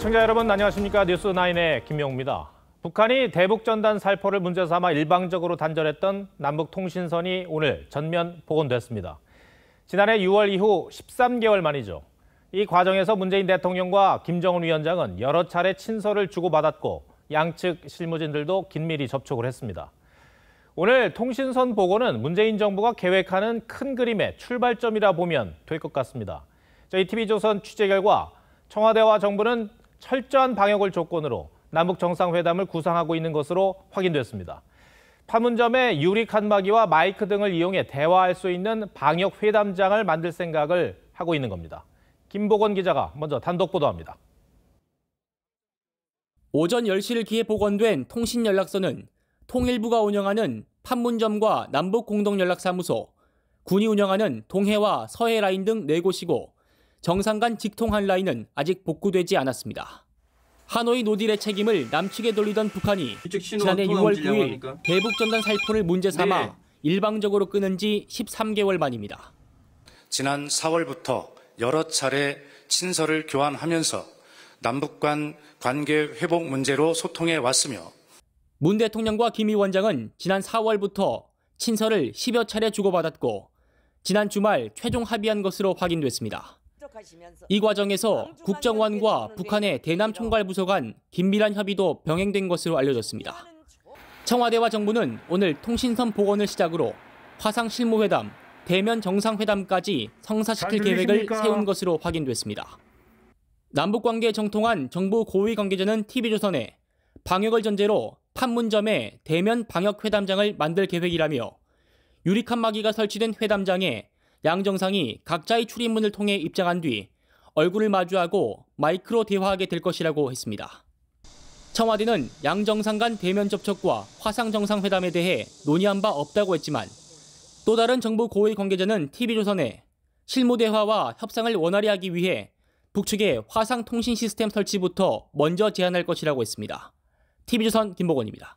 시청자 여러분 안녕하십니까 뉴스나인의 김명우입니다. 북한이 대북전단 살포를 문제 삼아 일방적으로 단절했던 남북통신선이 오늘 전면 복원됐습니다. 지난해 6월 이후 13개월 만이죠. 이 과정에서 문재인 대통령과 김정은 위원장은 여러 차례 친서를 주고받았고 양측 실무진들도 긴밀히 접촉을 했습니다. 오늘 통신선 복원은 문재인 정부가 계획하는 큰 그림의 출발점이라 보면 될 것 같습니다. 저희 TV조선 취재 결과 청와대와 정부는 철저한 방역을 조건으로 남북 정상회담을 구상하고 있는 것으로 확인됐습니다. 파문점에 유리 칸막이와 마이크 등을 이용해 대화할 수 있는 방역 회담장을 만들 생각을 하고 있는 겁니다. 김보건 기자가 먼저 단독 보도합니다. 오전 10시를 기해 복원된 통신연락소는 통일부가 운영하는 판문점과 남북공동연락사무소, 군이 운영하는 동해와 서해 라인 등 4곳이고 정상 간 직통한 라인은 아직 복구되지 않았습니다. 하노이 노딜의 책임을 남측에 돌리던 북한이 지난해 6월 9일 대북 전단 살포를 문제 삼아 네. 일방적으로 끊은 지 13개월 만입니다. 지난 4월부터 여러 차례 친서를 교환하면서 남북 간 관계 회복 문제로 소통해 왔으며 문 대통령과 김 위원장은 지난 4월부터 친서를 10여 차례 주고받았고 지난 주말 최종 합의한 것으로 확인됐습니다. 이 과정에서 그 국정원과 북한의 대남 총괄부서 간 긴밀한 협의도 병행된 것으로 알려졌습니다. 청와대와 정부는 오늘 통신선 복원을 시작으로 화상 실무회담, 대면 정상회담까지 성사시킬 계획을 세운 것으로 확인됐습니다. 남북관계 정통한 정부 고위 관계자는 TV조선에 방역을 전제로 판문점에 대면 방역회담장을 만들 계획이라며 유리칸마이가 설치된 회담장에 양 정상이 각자의 출입문을 통해 입장한 뒤 얼굴을 마주하고 마이크로 대화하게 될 것이라고 했습니다. 청와대는 양 정상 간 대면 접촉과 화상 정상회담에 대해 논의한 바 없다고 했지만 또 다른 정부 고위 관계자는 TV조선에 실무 대화와 협상을 원활히 하기 위해 북측의 화상 통신 시스템 설치부터 먼저 제안할 것이라고 했습니다. TV조선 김보건입니다.